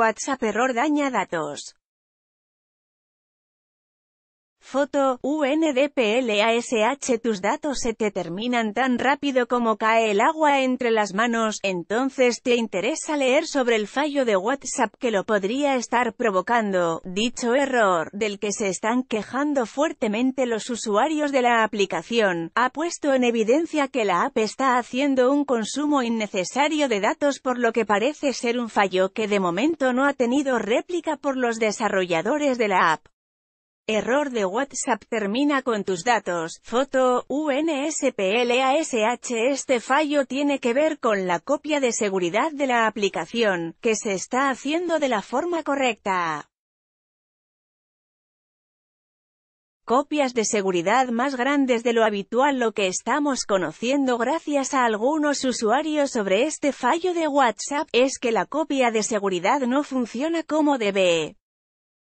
WhatsApp error daña datos. Foto, UNDPLASH Tus datos se te terminan tan rápido como cae el agua entre las manos, entonces te interesa leer sobre el fallo de WhatsApp que lo podría estar provocando, dicho error, del que se están quejando fuertemente los usuarios de la aplicación, ha puesto en evidencia que la app está haciendo un consumo innecesario de datos por lo que parece ser un fallo que de momento no ha tenido réplica por los desarrolladores de la app. Error de WhatsApp termina con tus datos. Foto, UNSPLASH Este fallo tiene que ver con la copia de seguridad de la aplicación, que se está haciendo de la forma correcta. copias de seguridad más grandes de lo habitual lo que estamos conociendo gracias a algunos usuarios sobre este fallo de WhatsApp es que la copia de seguridad no funciona como debe.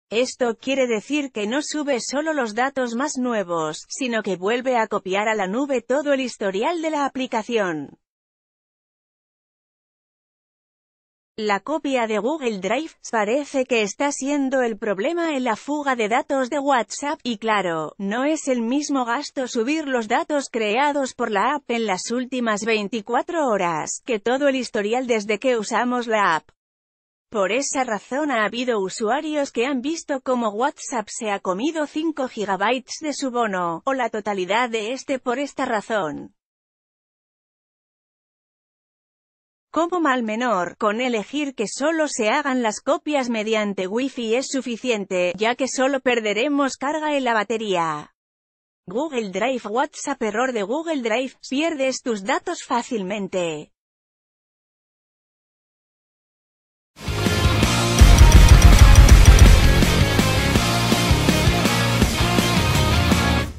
Esto quiere decir que no sube solo los datos más nuevos, sino que vuelve a copiar a la nube todo el historial de la aplicación. La copia de Google Drive, parece que está siendo el problema en la fuga de datos de WhatsApp, y claro, no es el mismo gasto subir los datos creados por la app en las últimas 24 horas, que todo el historial desde que usamos la app. Por esa razón ha habido usuarios que han visto cómo WhatsApp se ha comido 5 GB de su bono, o la totalidad de este por esta razón. Como mal menor, con elegir que solo se hagan las copias mediante Wi-Fi es suficiente, ya que solo perderemos carga en la batería. Google Drive WhatsApp Error de Google Drive, pierdes tus datos fácilmente.